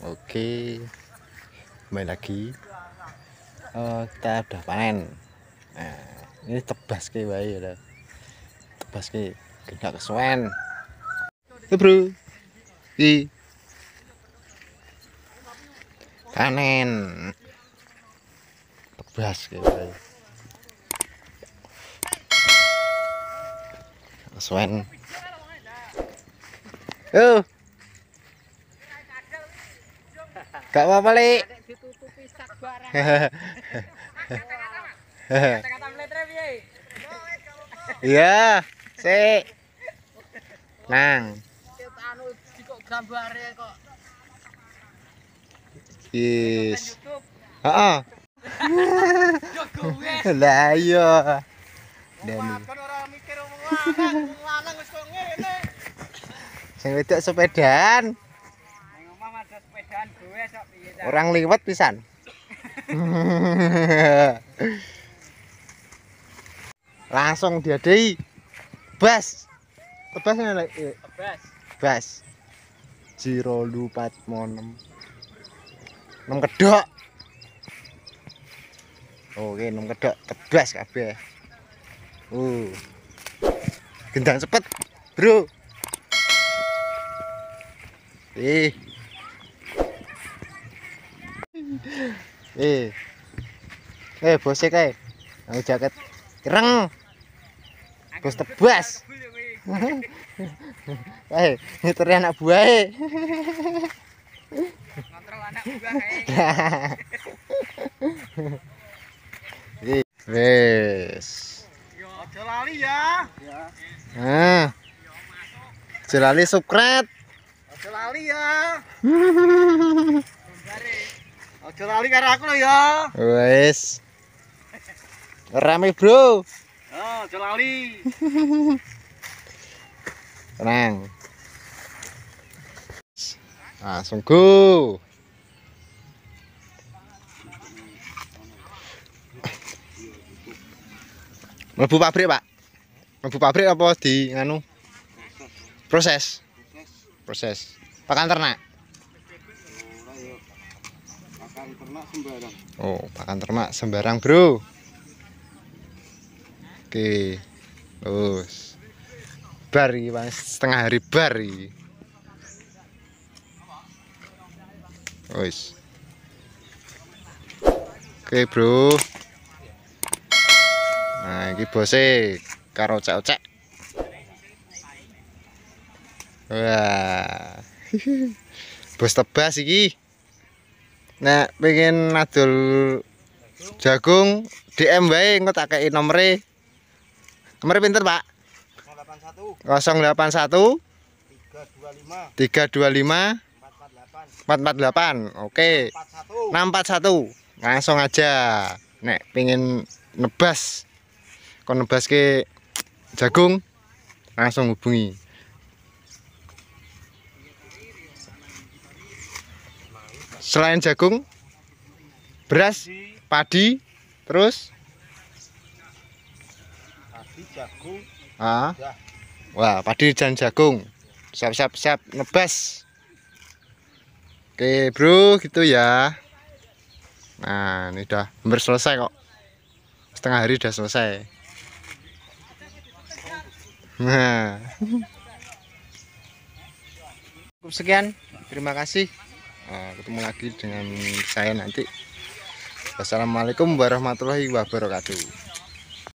Oke, kembali lagi. Eh, kita udah panen. Nah, ini tebas ke bayi ya, udah. Tebas ke gak kesuwen. Hey, eh, bro. Hi. Panen. Tebas ke bayi. Kesuwen. Oh. Gak apa-apa, Li. Iya, si. Nang. Yes. Layo. sepedaan. Orang liwat pisan. Langsung diadai. Bas. Bas lagi, lek. Eh, bas. Bas. Jiro lupat monem. Nem kedok. Oke, nem kedok tebas kabeh. Uh. Gendang cepet, Bro. ih. Eh. eh eh bosnya kayak aku jaket kereng bos tebas eh ini anak buah eh ngontrol anak buah eh wes ya. ya ah jelali sukret aja ya Aja lali karo aku lho ya. Wis. Rame, Bro. Oh, ya, lali. Tenang. Langsung ah, go. Mlebu pabrik, Pak. Mlebu pabrik apa di nganu? Proses. Proses. Pakan ternak pakan ternak sembarang oh pakan ternak sembarang bro oke terus bar iki, bang setengah hari bar iki. Ois. Oke, Bro. Nah, iki bose karo cek Wah. Bos tebas iki nek pengen adol jagung DM wae engko tak kei nomere. Nomere pinter, Pak? 081 081 325 325 448 oke okay. 641 langsung aja nek pengen nebas kon nebas ke jagung langsung hubungi selain jagung beras padi terus padi jagung ah wah padi dan jagung siap siap siap ngebas oke bro gitu ya nah ini udah hampir selesai kok setengah hari udah selesai nah cukup sekian terima kasih Eh, ketemu lagi dengan saya nanti wassalamualaikum warahmatullahi wabarakatuh